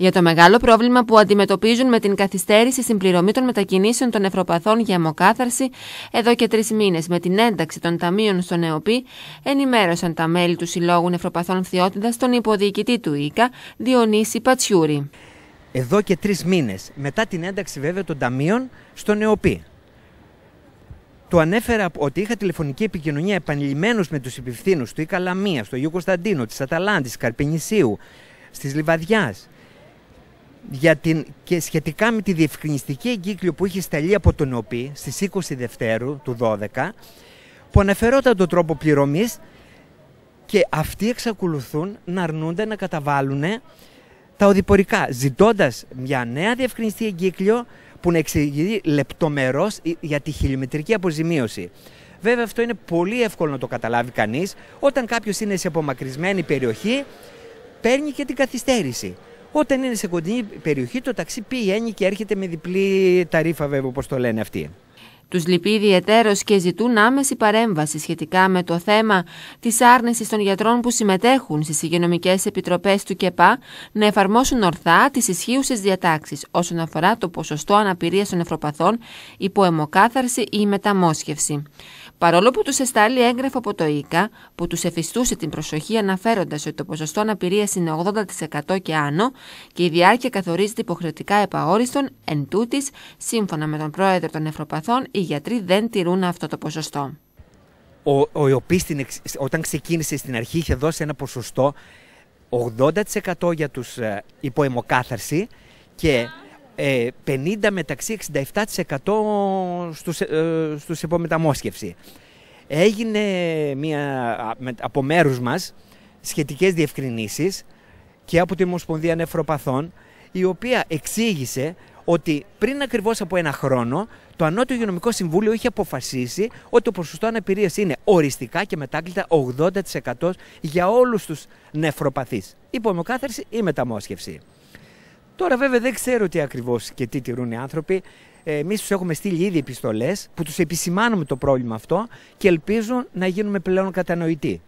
Για το μεγάλο πρόβλημα που αντιμετωπίζουν με την καθυστέρηση στην πληρωμή των μετακινήσεων των Ευρωπαθών για αιμοκάθαρση εδώ και τρεις μήνες με την ένταξη των ταμείων στο ΕΟΠΗ, ενημέρωσαν τα μέλη του Συλλόγου Νευροπαθών Φθιότητα τον υποδιοικητή του ΙΚΑ, Διονύση Πατσιούρη. Εδώ και τρεις μήνες, μετά την ένταξη βέβαια των ταμείων στον ΕΟΠΗ. το ανέφερα ότι είχα τηλεφωνική επικοινωνία επανειλημμένω με τους υπευθύνους του ΙΚΑ Λαμία, του Ιού Κωνσταντίνου, της Αταλάντης, Καρπινησίου, τη Λιβαδιάς, για την, και σχετικά με τη διευκρινιστική εγκύκλιο που είχε σταλεί από τον ΟΠΗ στις 20 Δευτέρου του 12 που αναφερόταν τον τρόπο πληρωμής και αυτοί εξακολουθούν να αρνούνται να καταβάλουν τα οδηπορικά ζητώντας μια νέα διευκρινιστική εγκύκλιο που να εξηγεί λεπτομερώς για τη χιλιομετρική αποζημίωση. Βέβαια αυτό είναι πολύ εύκολο να το καταλάβει κανείς όταν κάποιος είναι σε απομακρυσμένη περιοχή παίρνει και την καθυστέρηση. Όταν είναι σε κοντινή περιοχή, το ταξί πηγαίνει και έρχεται με διπλή ταρήφα, βέβαια, όπως το λένε αυτοί. Τους λυπεί ιδιαίτερω και ζητούν άμεση παρέμβαση σχετικά με το θέμα της άρνησης των γιατρών που συμμετέχουν στις υγειονομικές επιτροπές του ΚΕΠΑ να εφαρμόσουν ορθά τις ισχύουσες διατάξεις όσον αφορά το ποσοστό αναπηρίας των νευροπαθών, υπό αιμοκάθαρση ή μεταμόσχευση. Παρόλο που τους εστάλει έγγραφο από το ΙΚΑ που τους εφιστούσε την προσοχή αναφέροντας ότι το ποσοστό αναπηρίας είναι 80% και άνω και η διάρκεια καθορίζεται υποχρεωτικά επαόριστον, εν τούτης, σύμφωνα με τον πρόεδρο των Ευρωπαθών, οι γιατροί δεν τηρούν αυτό το ποσοστό. Ο, ο Ιωπής, όταν ξεκίνησε στην αρχή είχε δώσει ένα ποσοστό 80% για τους ε, υποαιμοκάθαρση και 50 ε, μεταξύ 67% στους, ε, στους υπομεταμόσχευση. Έγινε μια, από μέρους μας σχετικές διευκρινήσεις και από την Ομοσπονδία Νευροπαθών η οποία εξήγησε ότι πριν ακριβώς από ένα χρόνο το Ανώτιο Υγειονομικό Συμβούλιο είχε αποφασίσει ότι το ποσοστό αναπηρίας είναι οριστικά και μετάκλητα 80% για όλους τους νεφροπαθείς. υπομοκάθαρση ή μεταμόσχευση. Τώρα βέβαια δεν ξέρω τι ακριβώς και τι τηρούν οι άνθρωποι. Ε, Εμείς τους έχουμε στείλει ήδη επιστολές που τους επισημάνουμε το πρόβλημα αυτό και ελπίζω να γίνουμε πλέον κατανοητοί.